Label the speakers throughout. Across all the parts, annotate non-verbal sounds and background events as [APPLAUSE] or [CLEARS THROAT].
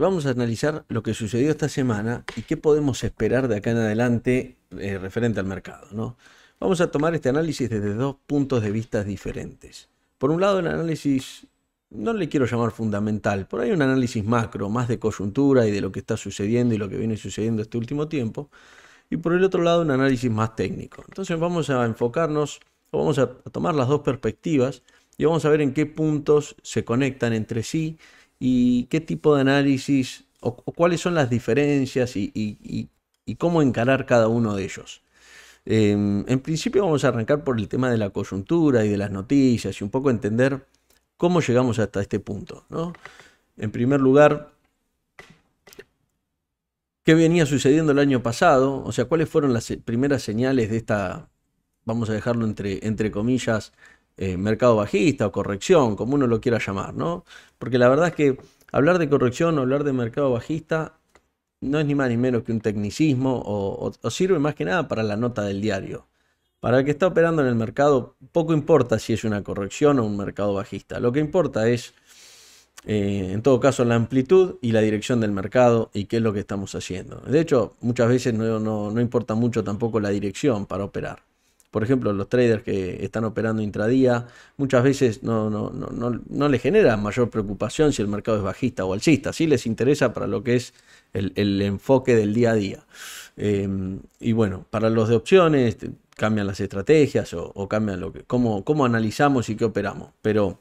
Speaker 1: vamos a analizar lo que sucedió esta semana y qué podemos esperar de acá en adelante eh, referente al mercado. ¿no? Vamos a tomar este análisis desde dos puntos de vista diferentes. Por un lado, el análisis, no le quiero llamar fundamental, por ahí un análisis macro, más de coyuntura y de lo que está sucediendo y lo que viene sucediendo este último tiempo. Y por el otro lado, un análisis más técnico. Entonces vamos a enfocarnos, o vamos a tomar las dos perspectivas y vamos a ver en qué puntos se conectan entre sí y qué tipo de análisis o, cuáles son las diferencias y, cómo encarar cada uno de ellos. Em, en principio vamos a arrancar por el tema de la coyuntura y de las noticias y un poco entender cómo llegamos hasta este punto. En primer lugar, qué venía sucediendo el año pasado, o sea, cuáles fueron las primeras señales de esta, vamos a dejarlo entre, entre comillas, eh, mercado bajista o corrección, como uno lo quiera llamar, ¿no? Porque la verdad es que hablar de corrección o hablar de mercado bajista no es ni más ni menos que un tecnicismo o, sirve más que nada para la nota del diario. Para el que está operando en el mercado, poco importa si es una corrección o un mercado bajista. Lo que importa es, eh, en todo caso, la amplitud y la dirección del mercado y qué es lo que estamos haciendo. De hecho, muchas veces no, no importa mucho tampoco la dirección para operar por ejemplo, los traders que están operando intradía, muchas veces no, no, les genera mayor preocupación si el mercado es bajista o alcista, sí les interesa para lo que es el, enfoque del día a día. Em, y bueno, para los de opciones cambian las estrategias o, cambian lo que, cómo, cómo, analizamos y qué operamos, pero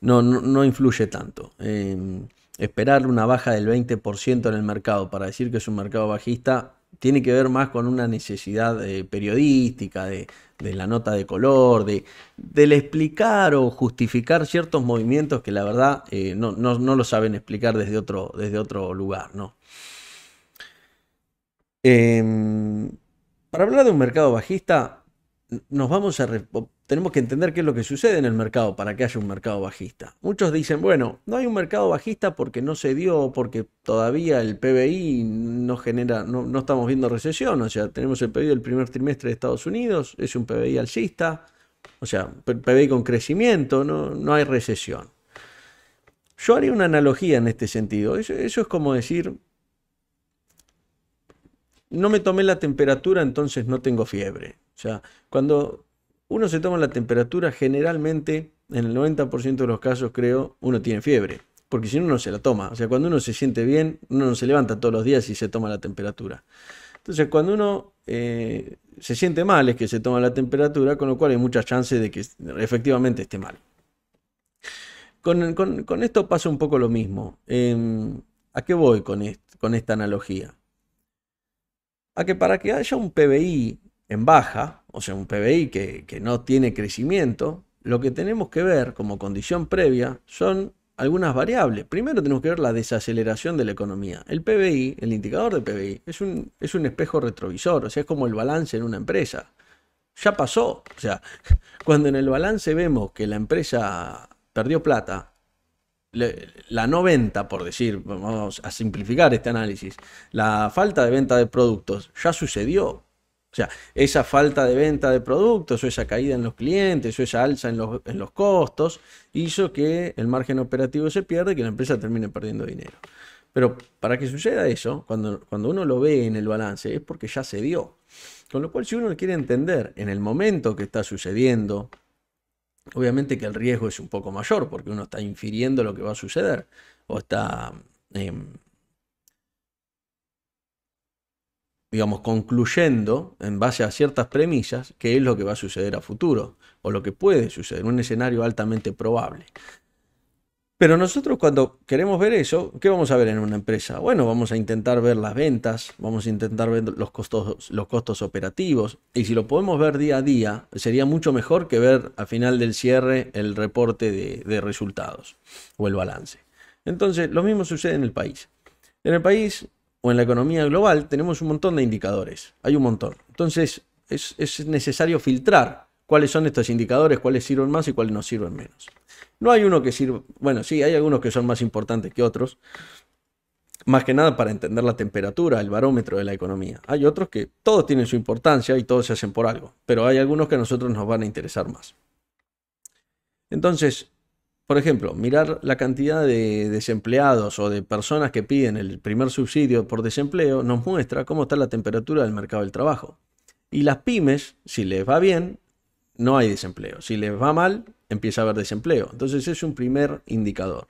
Speaker 1: no, no, influye tanto. Em, esperar una baja del 20% en el mercado para decir que es un mercado bajista tiene que ver más con una necesidad eh, periodística, de, la nota de color, de, del explicar o justificar ciertos movimientos que la verdad eh, no, lo saben explicar desde otro, lugar. Em, para hablar de un mercado bajista, nos vamos a tenemos que entender qué es lo que sucede en el mercado para que haya un mercado bajista. Muchos dicen, bueno, no hay un mercado bajista porque no se dio, porque todavía el PBI no genera, no, estamos viendo recesión, o sea, tenemos el PBI del primer trimestre de Estados Unidos, es un PBI alcista, o sea, PBI con crecimiento, no, no hay recesión. Yo haría una analogía en este sentido, eso es como decir, no me tomé la temperatura, entonces no tengo fiebre. O sea, cuando uno se toma la temperatura generalmente, en el 90% de los casos creo, uno tiene fiebre, porque si no, no se la toma. O sea, cuando uno se siente bien, uno no se levanta todos los días y se toma la temperatura. Entonces, cuando uno eh, se siente mal es que se toma la temperatura, con lo cual hay muchas chances de que efectivamente esté mal. Con, esto pasa un poco lo mismo. Em, ¿A qué voy con, con esta analogía? A que para que haya un PBI en baja, o sea, un PBI que, no tiene crecimiento, lo que tenemos que ver como condición previa son algunas variables. Primero tenemos que ver la desaceleración de la economía. El PBI, el indicador de PBI, es un, espejo retrovisor, o sea, es como el balance en una empresa. Ya pasó. O sea, [LAUGHS] cuando en el balance vemos que la empresa perdió plata, la no venta, por decir, vamos a simplificar este análisis, la falta de venta de productos ya sucedió. O sea, esa falta de venta de productos o esa caída en los clientes o esa alza en los, costos hizo que el margen operativo se pierda y que la empresa termine perdiendo dinero. Pero para que suceda eso, cuando, cuando uno lo ve en el balance, es porque ya se dio. Con lo cual, si uno quiere entender en el momento que está sucediendo, obviamente que el riesgo es un poco mayor porque uno está infiriendo lo que va a suceder o está em, digamos, concluyendo en base a ciertas premisas qué es lo que va a suceder a futuro o lo que puede suceder, un escenario altamente probable. Pero nosotros cuando queremos ver eso, ¿qué vamos a ver en una empresa? Bueno, vamos a intentar ver las ventas, vamos a intentar ver los costos, los costos operativos, y si lo podemos ver día a día, sería mucho mejor que ver al final del cierre el reporte de, de resultados o el balance. Entonces, lo mismo sucede en el país. En el país en la economía global, tenemos un montón de indicadores. Hay un montón. Entonces, es, necesario filtrar cuáles son estos indicadores, cuáles sirven más y cuáles no sirven menos. No hay uno que sirva, bueno, sí, hay algunos que son más importantes que otros, más que nada para entender la temperatura, el barómetro de la economía. Hay otros que todos tienen su importancia y todos se hacen por algo, pero hay algunos que a nosotros nos van a interesar más. Entonces, por ejemplo, mirar la cantidad de desempleados o de personas que piden el primer subsidio por desempleo nos muestra cómo está la temperatura del mercado del trabajo. Y las pymes, si les va bien, no hay desempleo. Si les va mal, empieza a haber desempleo. Entonces es un primer indicador.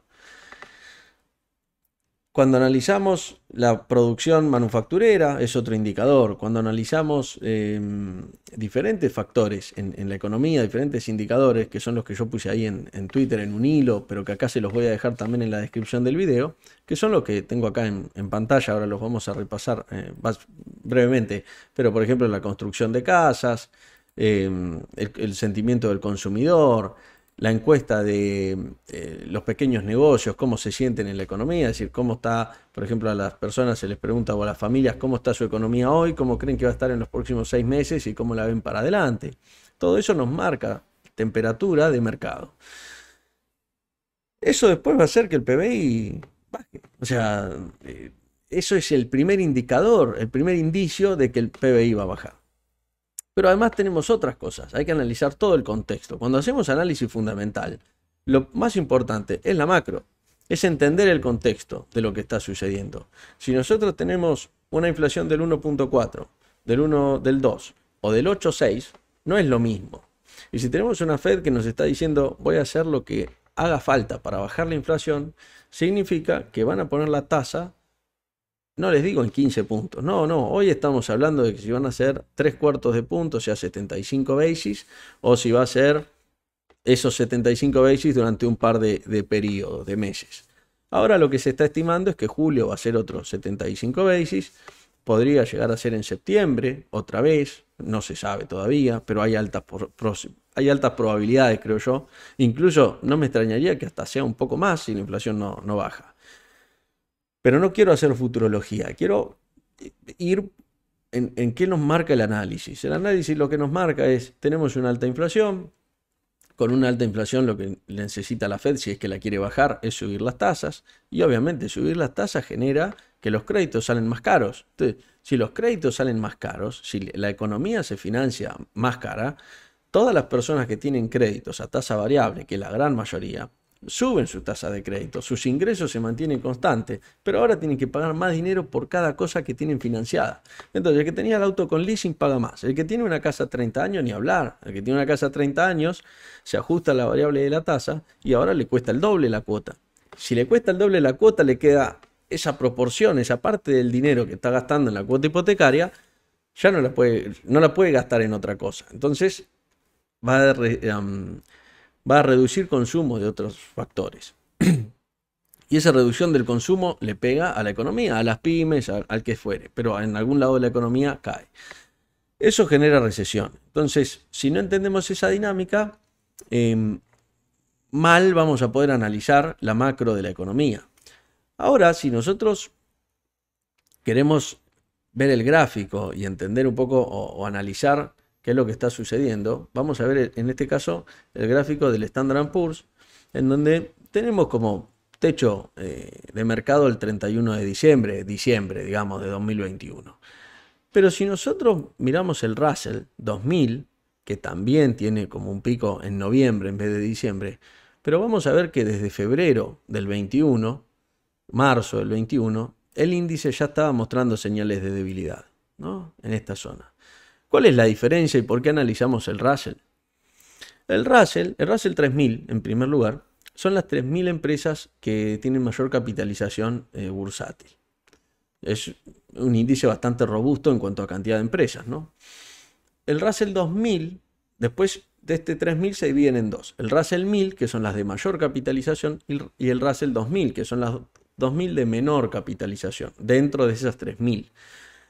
Speaker 1: Cuando analizamos la producción manufacturera, es otro indicador. Cuando analizamos em, diferentes factores en, la economía, diferentes indicadores, que son los que yo puse ahí en, Twitter, en un hilo, pero que acá se los voy a dejar también en la descripción del video, que son los que tengo acá en, pantalla, ahora los vamos a repasar eh, más brevemente. Pero por ejemplo, la construcción de casas, em, el sentimiento del consumidor, la encuesta de eh, los pequeños negocios, cómo se sienten en la economía, es decir, cómo está, por ejemplo, a las personas se les pregunta o a las familias cómo está su economía hoy, cómo creen que va a estar en los próximos seis meses y cómo la ven para adelante. Todo eso nos marca temperatura de mercado. Eso después va a hacer que el PBI baje. O sea, eh, eso es el primer indicador, el primer indicio de que el PBI va a bajar. Pero además tenemos otras cosas, hay que analizar todo el contexto. Cuando hacemos análisis fundamental, lo más importante es la macro, es entender el contexto de lo que está sucediendo. Si nosotros tenemos una inflación del 1.4, del 1 del 2 o del 8.6, no es lo mismo. Y si tenemos una Fed que nos está diciendo, voy a hacer lo que haga falta para bajar la inflación, significa que van a poner la tasa no les digo en 15 puntos, no, no, hoy estamos hablando de que si van a ser 3 cuartos de punto, o sea 75 basis, o si va a ser esos 75 basis durante un par de, periodos, de meses. Ahora lo que se está estimando es que julio va a ser otros 75 basis, podría llegar a ser en septiembre otra vez, no se sabe todavía, pero hay altas, hay altas probabilidades, creo yo. Incluso no me extrañaría que hasta sea un poco más si la inflación no baja. Pero no quiero hacer futurología, quiero ir en, qué nos marca el análisis. El análisis lo que nos marca es, tenemos una alta inflación, con una alta inflación lo que necesita la Fed, si es que la quiere bajar, es subir las tasas, y obviamente subir las tasas genera que los créditos salen más caros. si los créditos salen más caros, si la economía se financia más cara, todas las personas que tienen créditos a tasa variable, que es la gran mayoría, suben su tasa de crédito, sus ingresos se mantienen constantes, pero ahora tienen que pagar más dinero por cada cosa que tienen financiada. Entonces, el que tenía el auto con leasing paga más, el que tiene una casa a 30 años ni hablar, el que tiene una casa a 30 años se ajusta a la variable de la tasa y ahora le cuesta el doble la cuota. Si le cuesta el doble la cuota, le queda esa proporción, esa parte del dinero que está gastando en la cuota hipotecaria, ya no la puede, no la puede gastar en otra cosa. Entonces, va a... Em, va a reducir consumo de otros factores. [CLEARS THROAT] y esa reducción del consumo le pega a la economía, a las pymes, al que fuere, pero en algún lado de la economía cae. Eso genera recesión. Entonces, si no entendemos esa dinámica, em, mal vamos a poder analizar la macro de la economía. Ahora, si nosotros queremos ver el gráfico y entender un poco o analizar Qué es lo que está sucediendo, vamos a ver en este caso el gráfico del Standard Poor's, en donde tenemos como techo eh, de mercado el 31 de diciembre, diciembre, digamos, de 2021. Pero si nosotros miramos el Russell 2000, que también tiene como un pico en noviembre en vez de diciembre, pero vamos a ver que desde febrero del 21, marzo del 21, el índice ya estaba mostrando señales de debilidad ¿no? en esta zona. ¿Cuál es la diferencia y por qué analizamos el Russell? El Russell, el Russell 3000, en primer lugar, son las 3000 empresas que tienen mayor capitalización eh, bursátil. Es un índice bastante robusto en cuanto a cantidad de empresas, El Russell 2000, después de este 3000 se dividen en dos. El Russell 1000, que son las de mayor capitalización, y el Russell 2000, que son las 2000 de menor capitalización, dentro de esas 3000.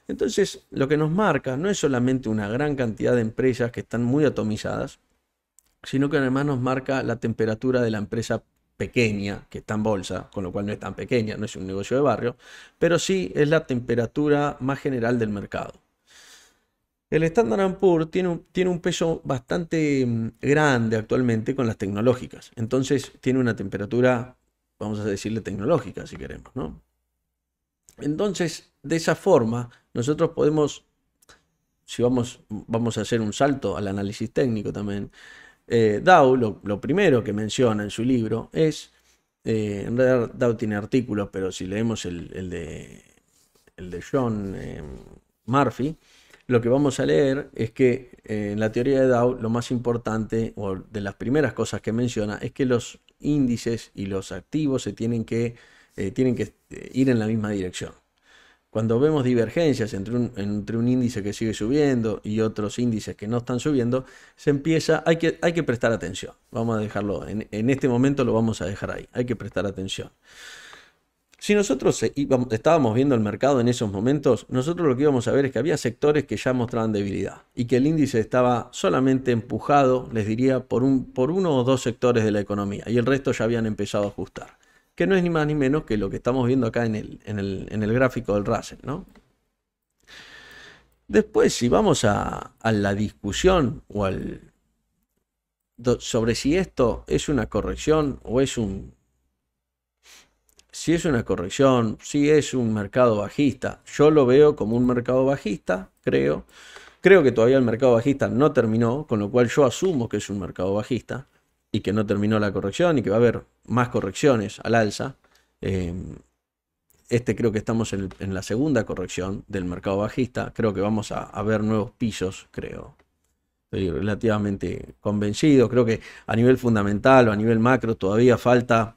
Speaker 1: Entonces, lo que nos marca no es solamente una gran cantidad de empresas que están muy atomizadas, sino que además nos marca la temperatura de la empresa pequeña, que está en bolsa, con lo cual no es tan pequeña, no es un negocio de barrio, pero sí es la temperatura más general del mercado. El Standard Poor's tiene un, tiene un peso bastante mm, grande actualmente con las tecnológicas, entonces tiene una temperatura, vamos a decirle tecnológica si queremos, ¿no? Entonces, de esa forma, nosotros podemos, si vamos, vamos a hacer un salto al análisis técnico también, eh, Dow lo, primero que menciona en su libro es, eh, en realidad Dow tiene artículos, pero si leemos el, de, el de John eh, Murphy, lo que vamos a leer es que en la teoría de Dow lo más importante o de las primeras cosas que menciona es que los índices y los activos se tienen que, tienen que ir en la misma dirección. Cuando vemos divergencias entre un, índice que sigue subiendo y otros índices que no están subiendo, se empieza, hay que, prestar atención. Vamos a dejarlo, en, este momento lo vamos a dejar ahí, hay que prestar atención. Si nosotros estábamos viendo el mercado en esos momentos, nosotros lo que íbamos a ver es que había sectores que ya mostraban debilidad y que el índice estaba solamente empujado, les diría, por uno o dos sectores de la economía y el resto ya habían empezado a ajustar que no es ni más ni menos que lo que estamos viendo acá en el, gráfico del Russell. ¿no? Después, si vamos a, la discusión o al, sobre si esto es una corrección o es un... Si es una corrección, si es un mercado bajista. Yo lo veo como un mercado bajista, creo. Creo que todavía el mercado bajista no terminó, con lo cual yo asumo que es un mercado bajista y que no terminó la corrección y que va a haber más correcciones al alza. Eh, este creo que estamos en, la segunda corrección del mercado bajista. Creo que vamos a, a, ver nuevos pisos, creo. Estoy relativamente convencido. Creo que a nivel fundamental o a nivel macro todavía falta...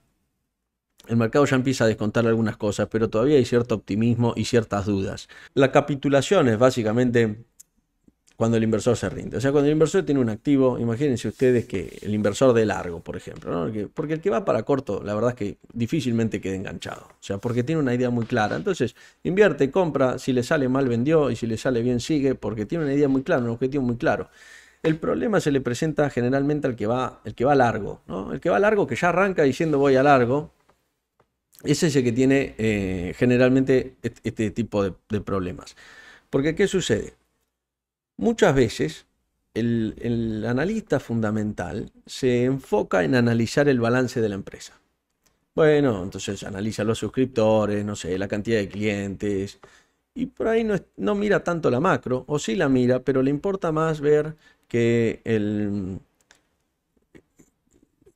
Speaker 1: El mercado ya empieza a descontar algunas cosas, pero todavía hay cierto optimismo y ciertas dudas. La capitulación es básicamente cuando el inversor se rinde. O sea, cuando el inversor tiene un activo, imagínense ustedes que el inversor de largo, por ejemplo, porque, el que va para corto, la verdad es que difícilmente queda enganchado. O sea, porque tiene una idea muy clara. Entonces, invierte, compra, si le sale mal vendió y si le sale bien sigue, porque tiene una idea muy clara, un objetivo muy claro. El problema se le presenta generalmente al que va, el que va largo, El que va largo, que ya arranca diciendo voy a largo, es ese que tiene eh, generalmente este, tipo de, de problemas. Porque, ¿qué sucede? Muchas veces el, analista fundamental se enfoca en analizar el balance de la empresa. Bueno, entonces analiza los suscriptores, no sé, la cantidad de clientes, y por ahí no, mira tanto la macro, o sí la mira, pero le importa más ver que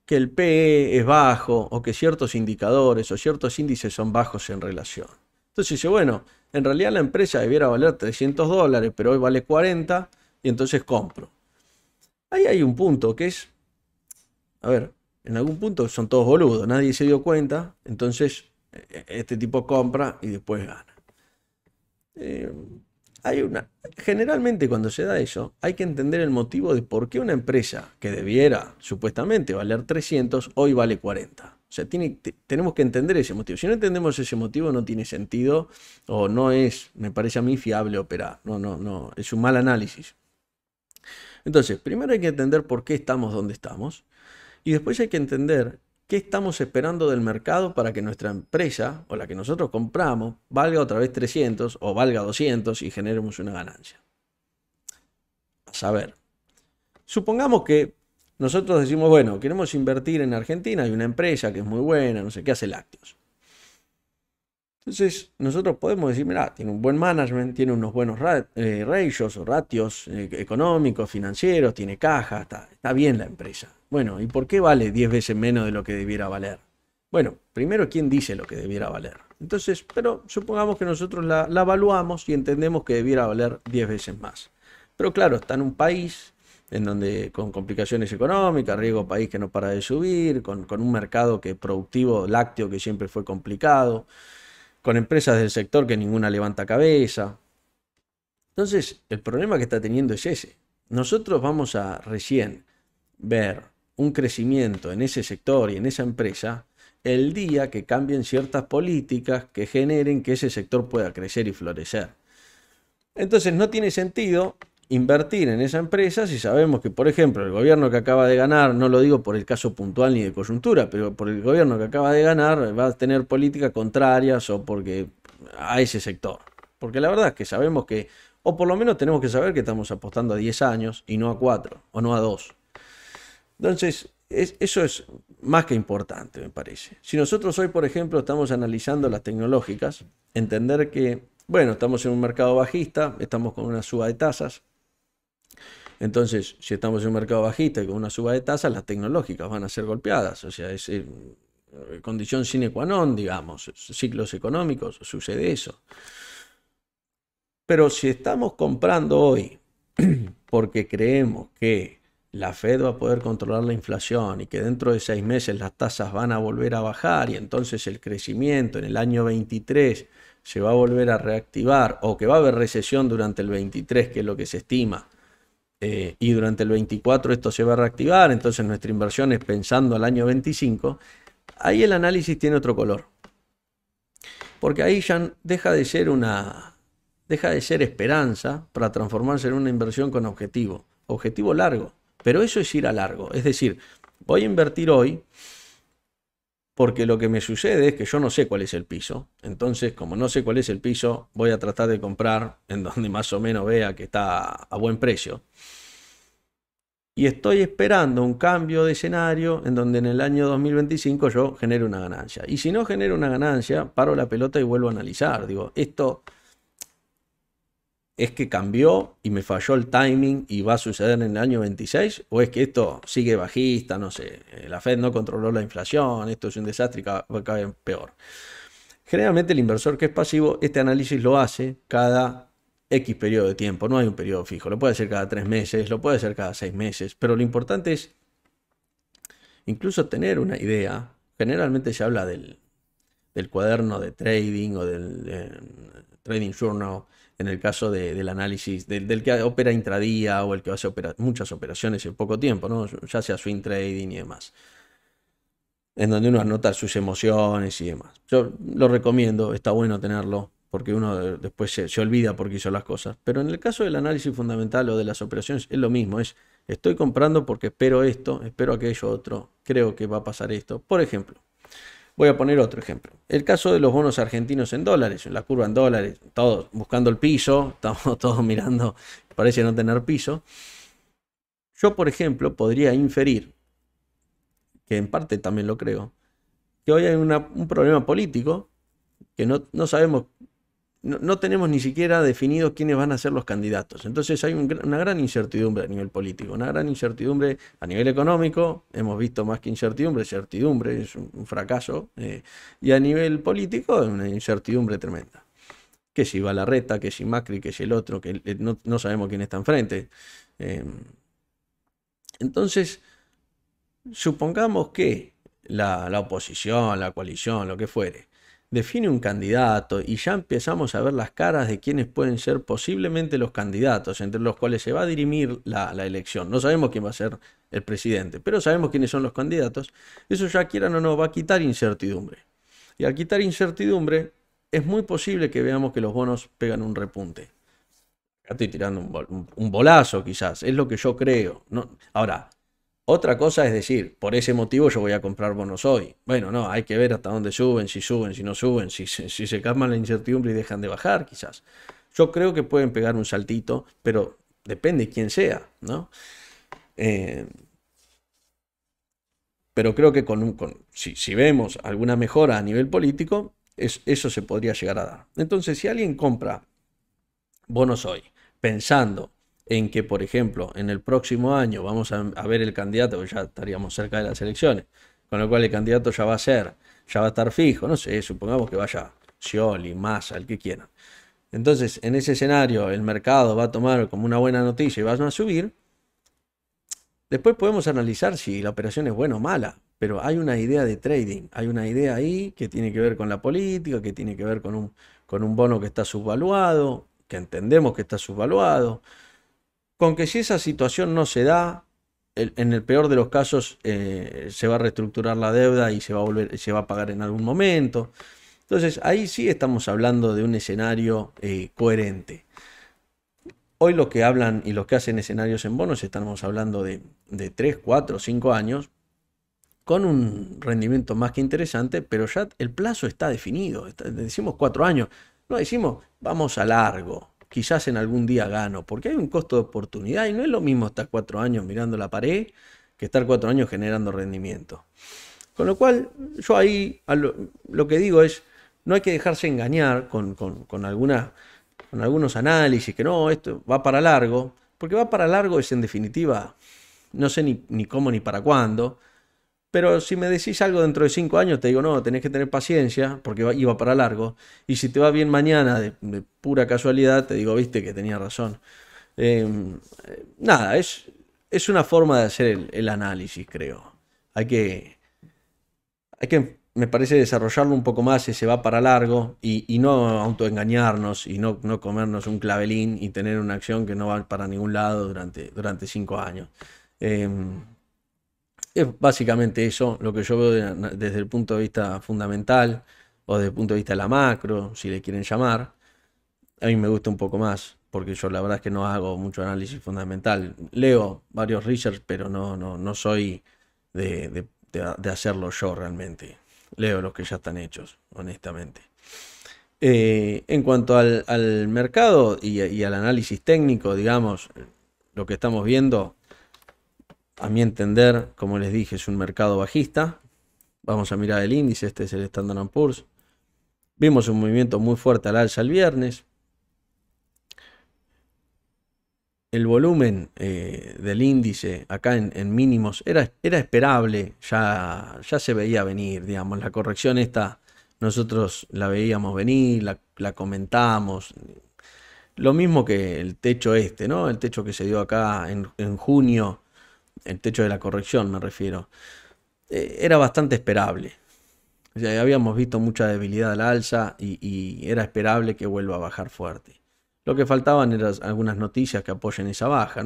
Speaker 1: que el PE es bajo, o que ciertos indicadores o ciertos índices son bajos en relación. Entonces dice, bueno, en realidad la empresa debiera valer 300 dólares, pero hoy vale 40 y entonces compro. Ahí hay un punto que es, a ver, en algún punto son todos boludos, nadie se dio cuenta, entonces eh, eh, este tipo compra y después gana. Eh, hay una, generalmente cuando se da eso, hay que entender el motivo de por qué una empresa que debiera supuestamente valer 300, hoy vale 40 sea, tenemos que entender ese motivo. Si no entendemos ese motivo, no tiene sentido o no es, me parece a mí, fiable operar. No, no, no, es un mal análisis. Entonces, primero hay que entender por qué estamos donde estamos y después hay que entender qué estamos esperando del mercado para que nuestra empresa o la que nosotros compramos valga otra vez 300 o valga 200 y generemos una ganancia. A saber, supongamos que nosotros decimos, bueno, queremos invertir en Argentina, hay una empresa que es muy buena, no sé qué hace lácteos. Entonces, nosotros podemos decir, mira, tiene un buen management, tiene unos buenos eh, ratios o ratios eh, económicos, financieros, tiene caja, está, bien la empresa. Bueno, ¿y por qué vale 10 veces menos de lo que debiera valer? Bueno, primero, ¿quién dice lo que debiera valer? Entonces, pero supongamos que nosotros la, la evaluamos y entendemos que debiera valer 10 veces más. Pero claro, está en un país en donde con complicaciones económicas, riesgo país que no para de subir, con, un mercado que productivo lácteo que siempre fue complicado, con empresas del sector que ninguna levanta cabeza. Entonces, el problema que está teniendo es ese. Nosotros vamos a recién ver un crecimiento en ese sector y en esa empresa el día que cambien ciertas políticas que generen que ese sector pueda crecer y florecer. Entonces no tiene sentido invertir en esa empresa si sabemos que, por ejemplo, el gobierno que acaba de ganar, no lo digo por el caso puntual ni de coyuntura, pero por el gobierno que acaba de ganar va a tener políticas contrarias o porque a ese sector. Porque la verdad es que sabemos que, o por lo menos tenemos que saber que estamos apostando a 10 años y no a 4 o no a 2. Entonces, eso es más que importante, me parece. Si nosotros hoy, por ejemplo, estamos analizando las tecnológicas, entender que, bueno, estamos en un mercado bajista, estamos con una suba de tasas, entonces, si estamos en un mercado bajista y con una suba de tasas, las tecnológicas van a ser golpeadas. O sea, es eh, condición sine qua non, digamos. Ciclos económicos, sucede eso. Pero si estamos comprando hoy [CLEARS THROAT] porque creemos que la Fed va a poder controlar la inflación y que dentro de seis meses las tasas van a volver a bajar y entonces el crecimiento en el año 23 se va a volver a reactivar o que va a haber recesión durante el 23, que es lo que se estima, eh, y durante el 24 esto se va a reactivar, entonces nuestra inversión es pensando al año 25, ahí el análisis tiene otro color. Porque ahí ya deja de ser una deja de ser esperanza para transformarse en una inversión con objetivo, objetivo largo, pero eso es ir a largo, es decir, voy a invertir hoy porque lo que me sucede es que yo no sé cuál es el piso. Entonces, como no sé cuál es el piso, voy a tratar de comprar en donde más o menos vea que está a buen precio. Y estoy esperando un cambio de escenario en donde en el año 2025 yo genere una ganancia. Y si no genero una ganancia, paro la pelota y vuelvo a analizar. Digo, esto ¿Es que cambió y me falló el timing y va a suceder en el año 26? ¿O es que esto sigue bajista? No sé, eh, la Fed no controló la inflación, esto es un desastre y a caer peor. Generalmente el inversor que es pasivo, este análisis lo hace cada X periodo de tiempo, no hay un periodo fijo, lo puede hacer cada tres meses, lo puede hacer cada seis meses, pero lo importante es incluso tener una idea, generalmente se habla del, cuaderno de trading o del trading journal, en el caso del análisis del, que opera intradía o el que hace opera, muchas operaciones en poco tiempo, ¿no? ya sea swing trading y demás. En donde uno anota sus emociones y demás. Yo lo recomiendo, está bueno tenerlo, porque uno después se, se olvida porque hizo las cosas. Pero en el caso del análisis fundamental o de las operaciones es lo mismo, es estoy comprando porque espero esto, espero aquello otro, creo que va a pasar esto. Por ejemplo, Voy a poner otro ejemplo. El caso de los bonos argentinos en dólares, en la curva en dólares, todos buscando el piso, estamos [LAUGHS] todos mirando, parece no tener piso. Yo, por ejemplo, podría inferir, que en parte también lo creo, que hoy hay un problema político que no, no sabemos no, tenemos ni siquiera definido quiénes van a ser los candidatos. Entonces hay una gran incertidumbre a nivel político, una gran incertidumbre a nivel económico, hemos visto más que incertidumbre, certidumbre, es un, fracaso, eh, y a nivel político es una incertidumbre tremenda. Que si va la reta que si Macri, que si el otro, que eh, no, sabemos quién está enfrente. Em, entonces, supongamos que la oposición, la coalición, lo que fuere, define un candidato y ya empezamos a ver las caras de quienes pueden ser posiblemente los candidatos entre los cuales se va a dirimir la, elección. No sabemos quién va a ser el presidente, pero sabemos quiénes son los candidatos. Eso ya quieran o no, va a quitar incertidumbre. Y al quitar incertidumbre, es muy posible que veamos que los bonos pegan un repunte. Ya estoy tirando un, bolazo quizás, es lo que yo creo. ¿no? Ahora, otra cosa es decir, por ese motivo yo voy a comprar bonos hoy. Bueno, no, hay que ver hasta dónde suben, si suben, si no suben, si, se calma la incertidumbre y dejan de bajar, quizás. Yo creo que pueden pegar un saltito, pero depende quién sea, ¿no? Eh, pero creo que con, si, vemos alguna mejora a nivel político, eso se podría llegar a dar. Entonces, si alguien compra bonos hoy pensando en que, por ejemplo, en el próximo año vamos a, ver el candidato, ya estaríamos cerca de las elecciones, con lo cual el candidato ya va a ser, ya va a estar fijo, no sé, supongamos que vaya Scioli, Massa, el que quiera. Entonces, en ese escenario, el mercado va a tomar como una buena noticia y va a subir. Después podemos analizar si la operación es buena o mala, pero hay una idea de trading, hay una idea ahí que tiene que ver con la política, que tiene que ver con un, con un bono que está subvaluado, que entendemos que está subvaluado, con que si esa situación no se da, en el peor de los casos eh, se va a reestructurar la deuda y se va, a volver, a pagar en algún momento. Entonces ahí sí estamos hablando de un escenario eh, coherente. Hoy los que hablan y los que hacen escenarios en bonos estamos hablando de, 3, 4, 5 años, con un rendimiento más que interesante, pero ya el plazo está definido. decimos 4 años, no decimos vamos a largo, quizás en algún día gano, porque hay un costo de oportunidad y no es lo mismo estar cuatro años mirando la pared que estar cuatro años generando rendimiento. Con lo cual, yo ahí lo, que digo es, no hay que dejarse engañar con, con, con, algunos análisis, que no, esto va para largo, porque va para largo es en definitiva, no sé ni, ni cómo ni para cuándo, pero si me decís algo dentro de cinco años, te digo, no, tenés que tener paciencia porque iba para largo. Y si te va bien mañana, de, pura casualidad, te digo, viste que tenía razón. Em, nada, es, es una forma de hacer el, análisis, creo. Hay que, hay que, me parece, desarrollarlo un poco más, se va para largo y, no autoengañarnos y no, comernos un clavelín y tener una acción que no va para ningún lado durante, durante cinco años. Em, es básicamente eso lo que yo veo desde el punto de vista fundamental o desde el punto de vista de la macro, si le quieren llamar. A mí me gusta un poco más, porque yo la verdad es que no hago mucho análisis fundamental. Leo varios research, pero no, no, soy de, hacerlo yo realmente. Leo los que ya están hechos, honestamente. Eh, en cuanto al, mercado y, al análisis técnico, digamos, lo que estamos viendo a mi entender, como les dije, es un mercado bajista. Vamos a mirar el índice, este es el Standard Poor's. Vimos un movimiento muy fuerte al alza el viernes. El volumen eh, del índice acá en, mínimos era, era esperable, ya, ya, se veía venir, digamos, la corrección esta nosotros la veíamos venir, la, comentamos, lo mismo que el techo este, ¿no? El techo que se dio acá en, en junio el techo de la corrección me refiero, eh, era bastante esperable. habíamos visto mucha debilidad al alza y, era esperable que vuelva a bajar fuerte. Lo que faltaban eran algunas noticias que apoyen esa baja,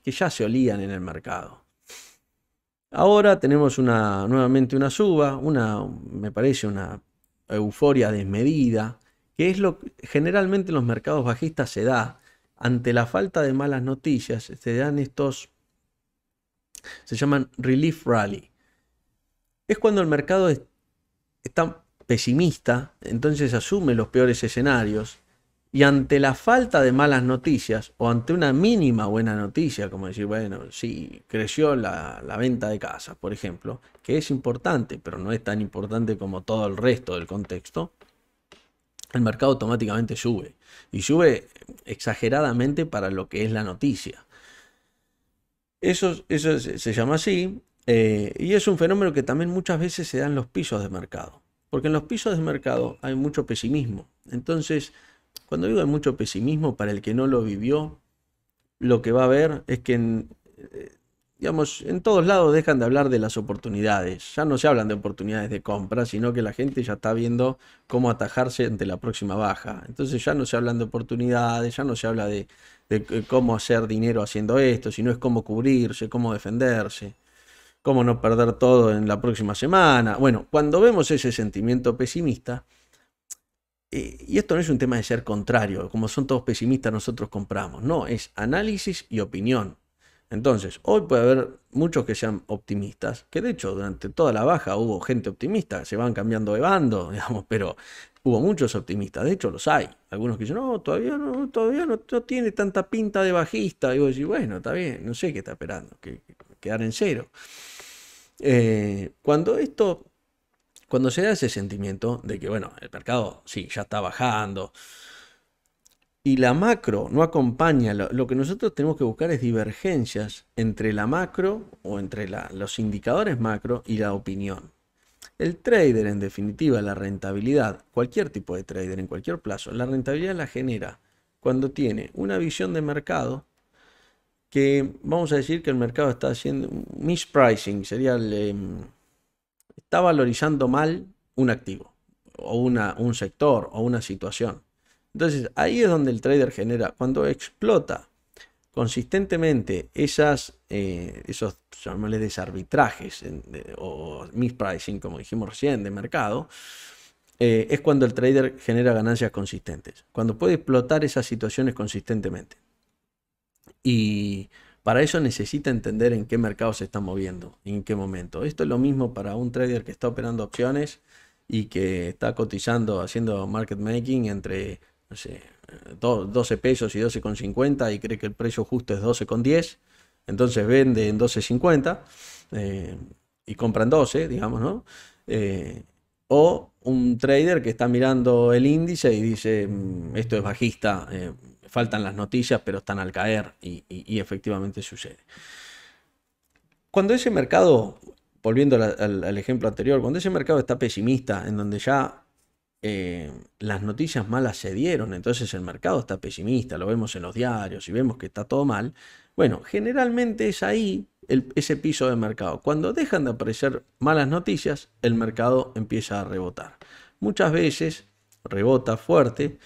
Speaker 1: que, ya se olían en el mercado. Ahora tenemos una, nuevamente una suba, una, me parece una euforia desmedida, que es lo que generalmente en los mercados bajistas se da. Ante la falta de malas noticias, se dan estos se llaman Relief Rally. Es cuando el mercado está pesimista, entonces asume los peores escenarios y ante la falta de malas noticias o ante una mínima buena noticia, como decir, bueno, sí, creció la, la venta de casas, por ejemplo, que es importante, pero no es tan importante como todo el resto del contexto, el mercado automáticamente sube. Y sube exageradamente para lo que es la noticia. Eso, se llama así eh, y es un fenómeno que también muchas veces se da en los pisos de mercado, porque en los pisos de mercado hay mucho pesimismo. Entonces, cuando digo hay mucho pesimismo, para el que no lo vivió, lo que va a ver es que eh, digamos, en todos lados dejan de hablar de las oportunidades. Ya no se hablan de oportunidades de compra, sino que la gente ya está viendo cómo atajarse ante la próxima baja. Entonces ya no se hablan de oportunidades, ya no se habla de de cómo hacer dinero haciendo esto, si no es cómo cubrirse, cómo defenderse, cómo no perder todo en la próxima semana. Bueno, cuando vemos ese sentimiento pesimista, eh, y esto no es un tema de ser contrario, como son todos pesimistas nosotros compramos, no, es análisis y opinión. Entonces, hoy puede haber muchos que sean optimistas, que de hecho durante toda la baja hubo gente optimista, se van cambiando de bando, [LAUGHS] digamos, pero Hubo muchos optimistas, de hecho los hay. Algunos que dicen, no, todavía no, todavía no, tiene tanta pinta de bajista. Y vos decís, bueno, está bien, no sé qué está esperando, que, quedar en cero. Eh, cuando esto, cuando se da ese sentimiento de que, bueno, el mercado sí, ya está bajando, y la macro no acompaña. Lo, que nosotros tenemos que buscar es divergencias entre la macro o entre los indicadores macro y la opinión. El trader, en definitiva, la rentabilidad, cualquier tipo de trader en cualquier plazo, la rentabilidad la genera cuando tiene una visión de mercado que vamos a decir que el mercado está haciendo mispricing, sería em, está valorizando mal un activo o una, un sector o una situación. Entonces ahí es donde el trader genera, cuando explota consistentemente esas, eh, esos, llamémosle desarbitrajes arbitrajes o mispricing, como dijimos recién, de mercado, eh, es cuando el trader genera ganancias consistentes, cuando puede explotar esas situaciones consistentemente. Y para eso necesita entender en qué mercado se está moviendo, y en qué momento. Esto es lo mismo para un trader que está operando opciones y que está cotizando, haciendo market making entre, no sé, 12 pesos y 12,50 y cree que el precio justo es 12,10, entonces vende en 12,50 eh, y compran 12, digamos, ¿no? Eh, o un trader que está mirando el índice y dice, mm, esto es bajista, eh, faltan las noticias, pero están al caer y, efectivamente sucede. Cuando ese mercado, volviendo al ejemplo anterior, cuando ese mercado está pesimista, en donde ya eh, las noticias malas se dieron, entonces el mercado está pesimista, lo vemos en los diarios y vemos que está todo mal, bueno, generalmente es ahí ese piso de mercado. Cuando dejan de aparecer malas noticias, el mercado empieza a rebotar. Muchas veces rebota fuerte,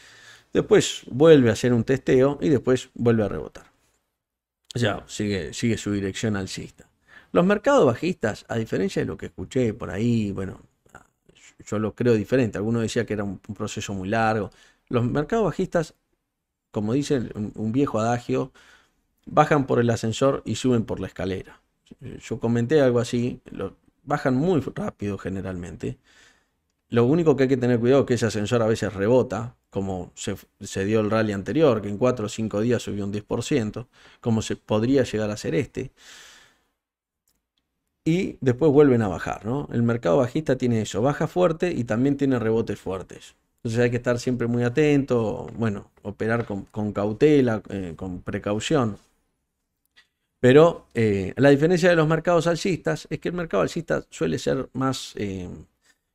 Speaker 1: después vuelve a hacer un testeo y después vuelve a rebotar. Ya, sigue, sigue su dirección alcista. Los mercados bajistas, a diferencia de lo que escuché por ahí, bueno, yo lo creo diferente. Algunos decían que era un, proceso muy largo. Los mercados bajistas, como dice un, viejo adagio, bajan por el ascensor y suben por la escalera. Yo comenté algo así, bajan muy rápido generalmente. Lo único que hay que tener cuidado es que ese ascensor a veces rebota, como se, dio el rally anterior, que en 4 o 5 días subió un 10%, como se podría llegar a ser este y después vuelven a bajar, El mercado bajista tiene eso, baja fuerte y también tiene rebotes fuertes. Entonces hay que estar siempre muy atento, bueno, operar con, cautela, eh, con precaución. Pero eh, la diferencia de los mercados alcistas es que el mercado alcista suele ser más eh,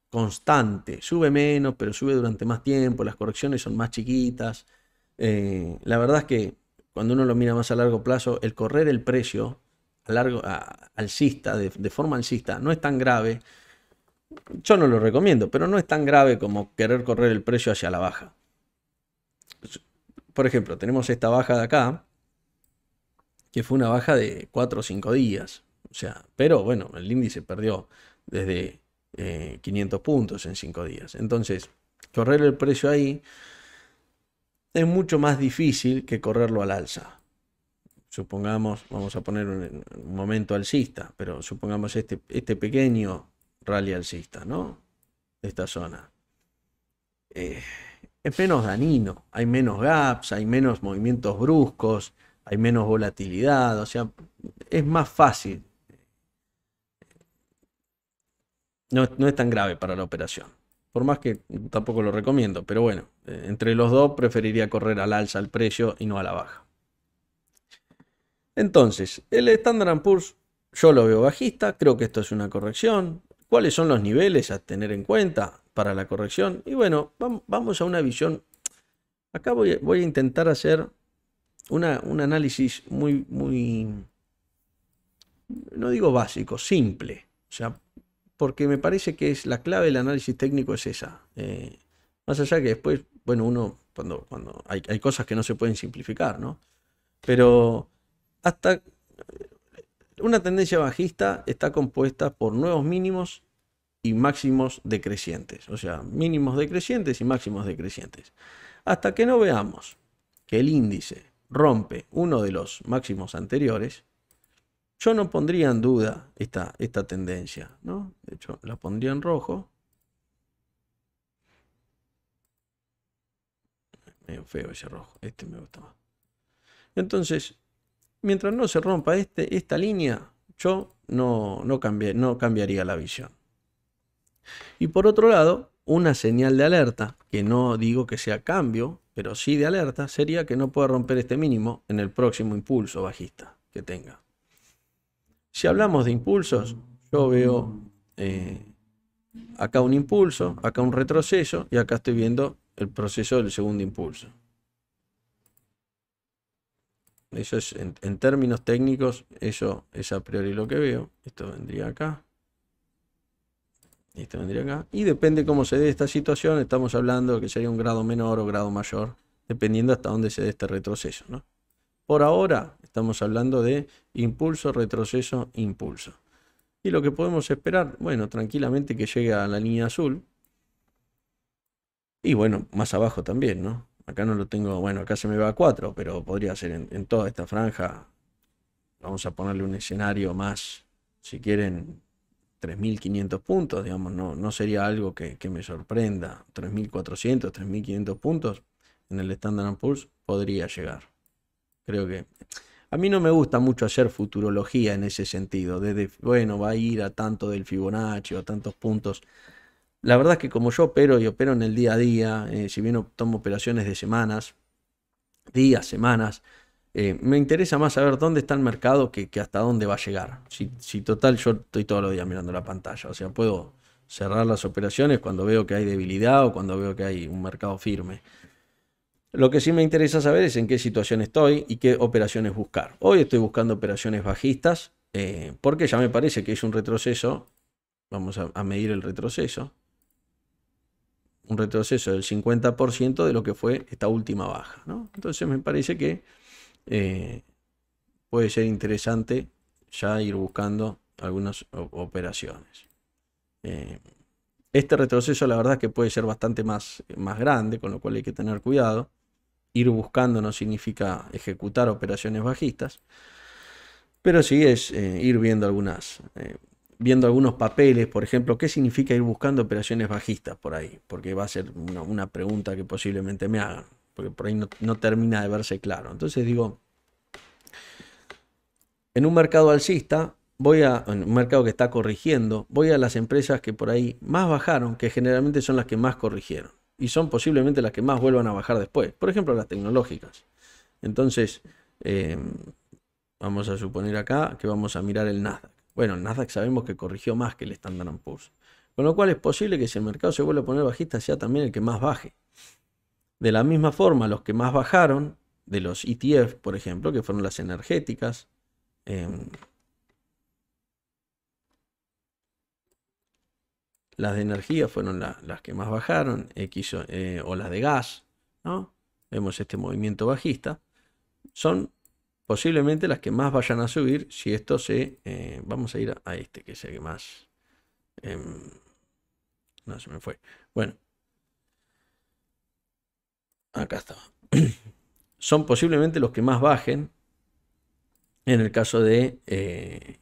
Speaker 1: constante, sube menos, pero sube durante más tiempo, las correcciones son más chiquitas. la verdad es que cuando uno lo mira más a largo plazo, el correr el precio alcista, de, forma alcista, no es tan grave. Yo no lo recomiendo, pero no es tan grave como querer correr el precio hacia la baja. Por ejemplo, tenemos esta baja de acá, que fue una baja de 4 o 5 días. O sea, pero bueno, el índice perdió desde 500 eh, puntos en 5 días. Entonces, correr el precio ahí es mucho más difícil que correrlo al alza supongamos, vamos a poner un, momento alcista, pero supongamos este, este pequeño rally alcista, ¿no? De esta zona. Eh, es menos danino, hay menos gaps, hay menos movimientos bruscos, hay menos volatilidad, o sea, es más fácil. No, es tan grave para la operación. Por más que tampoco lo recomiendo, pero bueno, eh, entre los dos preferiría correr al alza el precio y no a la baja. Entonces, el Standard Poor's yo lo veo bajista, creo que esto es una corrección. ¿Cuáles son los niveles a tener en cuenta para la corrección? Y bueno, vamos a una visión. Acá voy, a intentar hacer un análisis muy, muy, no digo básico, simple. O sea, porque me parece que es la clave del análisis técnico es esa. Eh, más allá que después, bueno, uno, cuando, cuando hay, hay cosas que no se pueden simplificar, ¿no? Pero hasta una tendencia bajista está compuesta por nuevos mínimos y máximos decrecientes, o sea, mínimos decrecientes y máximos decrecientes. Hasta que no veamos que el índice rompe uno de los máximos anteriores, yo no pondría en duda esta, esta tendencia, ¿no? De hecho, la pondría en rojo. Medio feo ese rojo, este me gusta más. Entonces, mientras no se rompa este, esta línea, yo no, no cambiaría la visión. Y por otro lado, una señal de alerta, que no digo que sea cambio, pero sí de alerta, sería que no pueda romper este mínimo en el próximo impulso bajista que tenga. Si hablamos de impulsos, yo veo eh, acá un impulso, acá un retroceso y acá estoy viendo el proceso del segundo impulso. Eso es, en, términos técnicos, eso es a priori lo que veo. Esto vendría acá. Esto vendría acá. Y depende cómo se dé esta situación, estamos hablando que sería un grado menor o grado mayor, dependiendo hasta dónde se dé este retroceso. ¿no? Por ahora estamos hablando de impulso, retroceso, impulso. Y lo que podemos esperar, bueno, tranquilamente que llegue a la línea azul. Y bueno, más abajo también, ¿no? Acá no lo tengo, bueno, acá se me va a 4, pero podría ser en, toda esta franja. Vamos a ponerle un escenario más, si quieren, 3.500 puntos, digamos, no, no sería algo que, que me sorprenda. 3.400, 3.500 puntos en el Standard Poor's podría llegar. Creo que... A mí no me gusta mucho hacer futurología en ese sentido, desde, bueno, va a ir a tanto del Fibonacci o a tantos puntos la verdad es que como yo opero y opero en el día a día, eh, si bien tomo operaciones de semanas, días, semanas, eh, me interesa más saber dónde está el mercado que, hasta dónde va a llegar. Si, total yo estoy todos los días mirando la pantalla, o sea, puedo cerrar las operaciones cuando veo que hay debilidad o cuando veo que hay un mercado firme. Lo que sí me interesa saber es en qué situación estoy y qué operaciones buscar. Hoy estoy buscando operaciones bajistas eh, porque ya me parece que es un retroceso. Vamos a medir el retroceso un retroceso del 50% de lo que fue esta última baja. Entonces me parece que eh, puede ser interesante ya ir buscando algunas operaciones. Eh, este retroceso la verdad es que puede ser bastante más, más grande, con lo cual hay que tener cuidado. Ir buscando no significa ejecutar operaciones bajistas, pero sí es eh, ir viendo algunas viendo algunos papeles, por ejemplo, ¿qué significa ir buscando operaciones bajistas por ahí? Porque va a ser una, pregunta que posiblemente me hagan, porque por ahí no, termina de verse claro. Entonces digo, en un mercado alcista, voy a en un mercado que está corrigiendo, voy a las empresas que por ahí más bajaron, que generalmente son las que más corrigieron y son posiblemente las que más vuelvan a bajar después. Por ejemplo, las tecnológicas. Entonces, eh, vamos a suponer acá que vamos a mirar el Nasdaq. Bueno, Nasdaq sabemos que corrigió más que el Standard Poor's. Con lo cual es posible que si el mercado se vuelve a poner bajista sea también el que más baje. De la misma forma, los que más bajaron, de los ETF, por ejemplo, que fueron las energéticas, em, las de energía fueron las que más bajaron, eh, o las de gas, ¿no? Vemos este movimiento bajista. Son posiblemente las que más vayan a subir si esto se... Eh, vamos a ir a, este que es el que más... Em, no, se me fue. Bueno. Acá está, [CLEARS THROAT] Son posiblemente los que más bajen en el caso de, eh,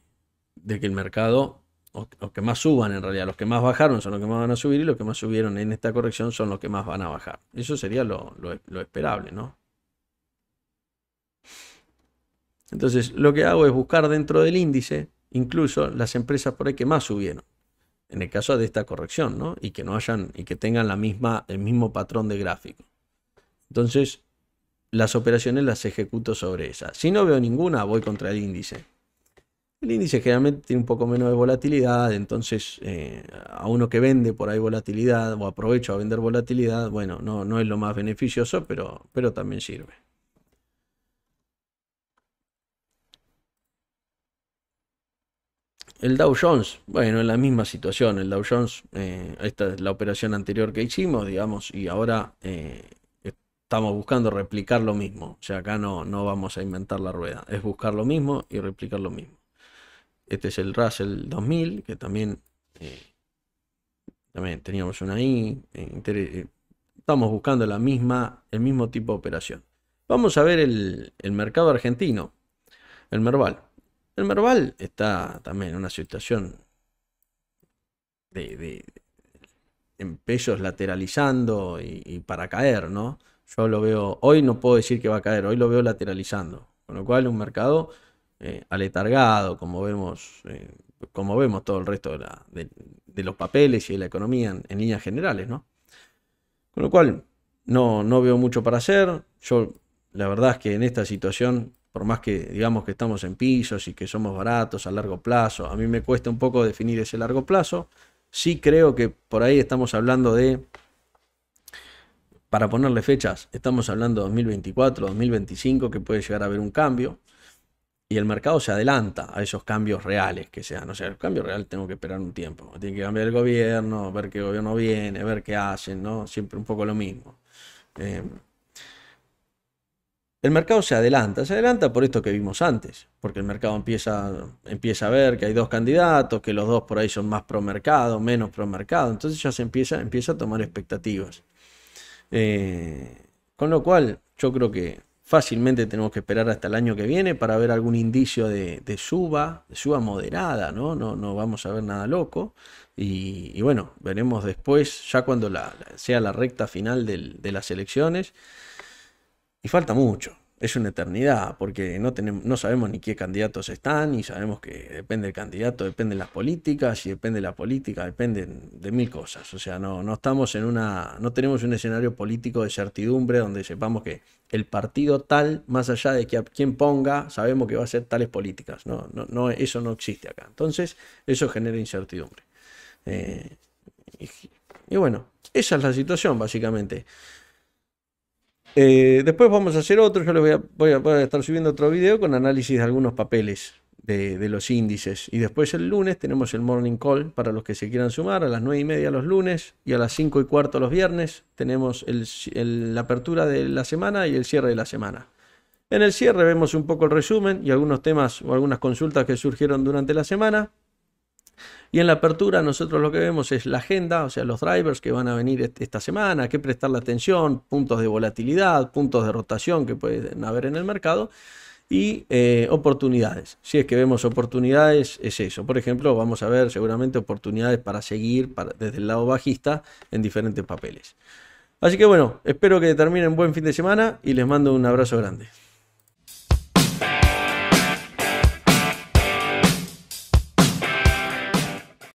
Speaker 1: de que el mercado, o, que más suban en realidad, los que más bajaron son los que más van a subir y los que más subieron en esta corrección son los que más van a bajar. Eso sería lo, lo esperable, ¿no? Entonces, lo que hago es buscar dentro del índice, incluso las empresas por ahí que más subieron, en el caso de esta corrección, ¿no? Y que no hayan, y que tengan la misma, el mismo patrón de gráfico. Entonces, las operaciones las ejecuto sobre esa. Si no veo ninguna, voy contra el índice. El índice generalmente tiene un poco menos de volatilidad, entonces eh, a uno que vende por ahí volatilidad o aprovecho a vender volatilidad, bueno, no, no es lo más beneficioso, pero, pero también sirve. El Dow Jones, bueno, en la misma situación, el Dow Jones, eh, esta es la operación anterior que hicimos, digamos, y ahora eh, estamos buscando replicar lo mismo. O sea, acá no, no vamos a inventar la rueda, es buscar lo mismo y replicar lo mismo. Este es el Russell 2000, que también, eh, también teníamos una I, estamos buscando la misma, el mismo tipo de operación. Vamos a ver el mercado argentino, el Merval. El Merval está también en una situación de, pesos lateralizando y, para caer, ¿no? Yo lo veo, hoy no puedo decir que va a caer, hoy lo veo lateralizando. Con lo cual un mercado eh, aletargado, como vemos, eh, como vemos todo el resto de, los papeles y de la economía en, en líneas generales, ¿no? Con lo cual, no, no veo mucho para hacer. Yo, la verdad es que en esta situación por más que digamos que estamos en pisos y que somos baratos a largo plazo, a mí me cuesta un poco definir ese largo plazo. Sí creo que por ahí estamos hablando de, para ponerle fechas, estamos hablando de 2024, 2025, que puede llegar a haber un cambio. Y el mercado se adelanta a esos cambios reales que sean. O sea, el cambio real tengo que esperar un tiempo. Tiene que cambiar el gobierno, ver qué gobierno viene, ver qué hacen, ¿no? Siempre un poco lo mismo. Eh, el mercado se adelanta, se adelanta por esto que vimos antes, porque el mercado empieza, a ver que hay dos candidatos, que los dos por ahí son más pro mercado, menos pro mercado, entonces ya se empieza, a tomar expectativas. Eh, con lo cual, yo creo que fácilmente tenemos que esperar hasta el año que viene para ver algún indicio de, suba, de suba moderada, ¿no? ¿no? vamos a ver nada loco. Y, bueno, veremos después, ya cuando sea la recta final de las elecciones. Y falta mucho, es una eternidad, porque no, tenemos, no sabemos ni qué candidatos están, y sabemos que depende del candidato, dependen las políticas, y depende la política, depende de mil cosas. O sea, no, no estamos en una, no tenemos un escenario político de certidumbre donde sepamos que el partido tal, más allá de que ponga, sabemos que va a hacer tales políticas. No, no, eso no existe acá. Entonces, eso genera incertidumbre. Eh, y bueno, esa es la situación, básicamente. Eh, después vamos a hacer otro, yo les voy a, estar subiendo otro video con análisis de algunos papeles de, los índices. Y después el lunes tenemos el morning call para los que se quieran sumar a las 9 y media los lunes y a las 5 y cuarto los viernes. Tenemos la apertura de la semana y el cierre de la semana. En el cierre vemos un poco el resumen y algunos temas o algunas consultas que surgieron durante la semana. Y en la apertura nosotros lo que vemos es la agenda, o sea, los drivers que van a venir esta semana, qué la atención, puntos de volatilidad, puntos de rotación que pueden haber en el mercado y eh, oportunidades. Si es que vemos oportunidades, es eso. Por ejemplo, vamos a ver seguramente oportunidades para seguir desde el lado bajista en diferentes papeles. Así que bueno, espero que terminen buen fin de semana y les mando un abrazo grande.